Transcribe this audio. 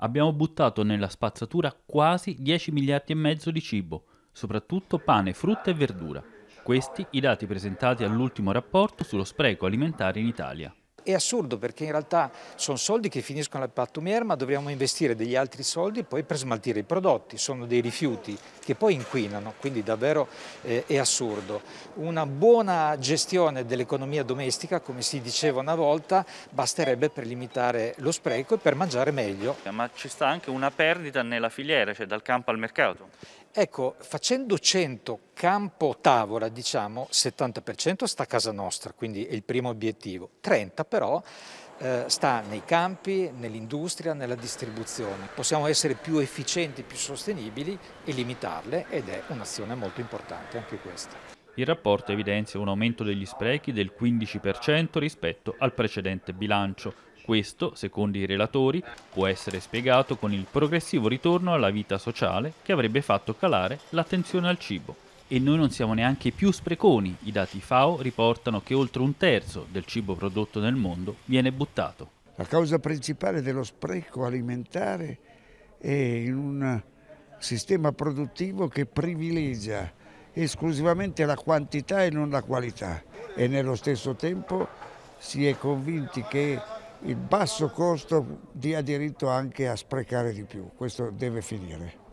abbiamo buttato nella spazzatura quasi 10 miliardi e mezzo di cibo, soprattutto pane, frutta e verdura. Questi i dati presentati all'ultimo rapporto sullo spreco alimentare in Italia. È assurdo perché in realtà sono soldi che finiscono al pattumier ma dobbiamo investire degli altri soldi poi per smaltire i prodotti, sono dei rifiuti che poi inquinano, quindi davvero eh, è assurdo. Una buona gestione dell'economia domestica, come si diceva una volta, basterebbe per limitare lo spreco e per mangiare meglio. Ma ci sta anche una perdita nella filiera, cioè dal campo al mercato? Ecco, facendo 100 campo tavola, diciamo, 70% sta a casa nostra, quindi è il primo obiettivo, 30% però eh, sta nei campi, nell'industria, nella distribuzione. Possiamo essere più efficienti, più sostenibili e limitarle ed è un'azione molto importante anche questa. Il rapporto evidenzia un aumento degli sprechi del 15% rispetto al precedente bilancio. Questo, secondo i relatori, può essere spiegato con il progressivo ritorno alla vita sociale che avrebbe fatto calare l'attenzione al cibo e noi non siamo neanche più spreconi. I dati FAO riportano che oltre un terzo del cibo prodotto nel mondo viene buttato. La causa principale dello spreco alimentare è in un sistema produttivo che privilegia esclusivamente la quantità e non la qualità e nello stesso tempo si è convinti che il basso costo dia diritto anche a sprecare di più. Questo deve finire.